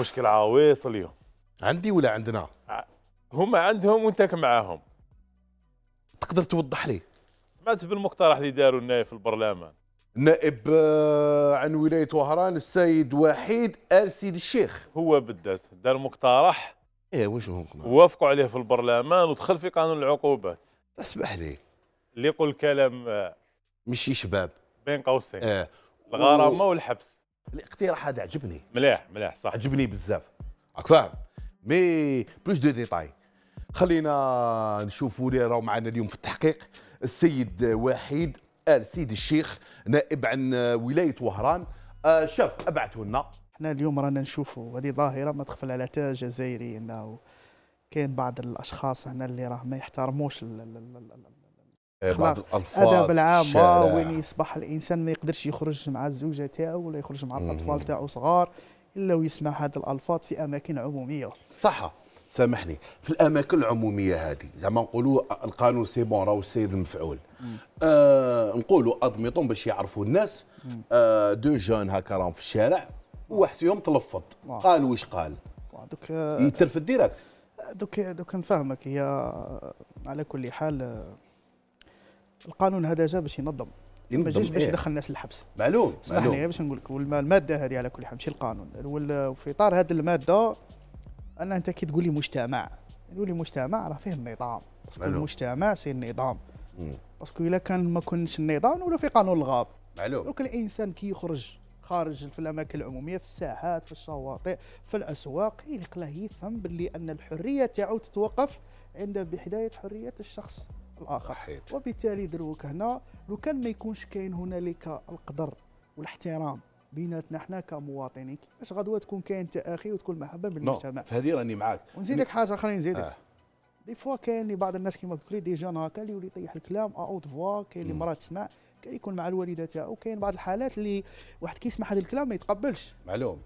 مشكل عويص اليوم عندي ولا عندنا؟ آه، هم عندهم وانت معاهم تقدر توضح لي سمعت بالمقترح اللي داروا النائب في البرلمان نائب آه، عن ولايه وهران السيد وحيد ال سيد الشيخ هو بالذات دار مقترح ايه واش وافقوا عليه في البرلمان ودخل في قانون العقوبات اسمح لي اللي يقول كلام آه، مشي شباب بين قوسين ايه الغرامه و... والحبس الاقتراح هذا عجبني مليح مليح صح عجبني بزاف راك فاهم مي بلوس دو ديتاي خلينا نشوفوا اللي راهو معنا اليوم في التحقيق السيد وحيد ال سيد الشيخ نائب عن ولايه وهران آه، شاف ابعثوا لنا احنا اليوم رانا نشوفوا هذه ظاهره ما تخفل على حتى جزائري انه كاين بعض الاشخاص هنا اللي راه ما يحترموش آه، بعض الالفاظ ادب العام وين يصبح الانسان ما يقدرش يخرج مع الزوجه تاعو ولا يخرج مع الاطفال تاعو صغار الا ويسمع هذه الالفاظ في اماكن عموميه صح سامحني في الاماكن العموميه هذه زعما نقولوا القانون سي بون راهو السيد المفعول آه نقولوا ادميطون باش يعرفوا الناس آه دو جون هكا راهم في الشارع وواحد فيهم تلفظ قال واش قال دوك آه، يترفد ديريكت دوك دوك نفهمك هي على كل حال آه، القانون هذا جا باش ينظم ما جاش باش يدخل الناس للحبس معلوم اسمح لي باش نقول لك الماده هذه على كل حال ماشي القانون وفي اطار هذه الماده انا انت كي تقول لي مجتمع تقول لي مجتمع راه فيه النظام باسكو المجتمع سي النظام باسكو الا كان ما كنش النظام ولا في قانون الغاب معلوم دوك الانسان كي يخرج خارج في الاماكن العموميه في الساحات في الشواطئ في الاسواق يلقى يفهم باللي ان الحريه تاعو تتوقف عند بحدايه حريه الشخص الاخر صحيح. وبالتالي دروك هنا لو كان ما يكونش كاين هنالك القدر والاحترام بيناتنا حنا كمواطنين كيفاش غدوه تكون كاين تاخي وتكون محبه بالمجتمع في هذه راني معاك ونزيد لك حاجه اخرى نزيدك آه. دي فوا كاين بعض الناس كيما قلت لي دي جان هكا اللي يولي يطيح الكلام اوت فوا كاين اللي مرات تسمع كيكون مع الوالده تاعو كاين بعض الحالات اللي واحد كيسمع هذا الكلام ما يتقبلش معلوم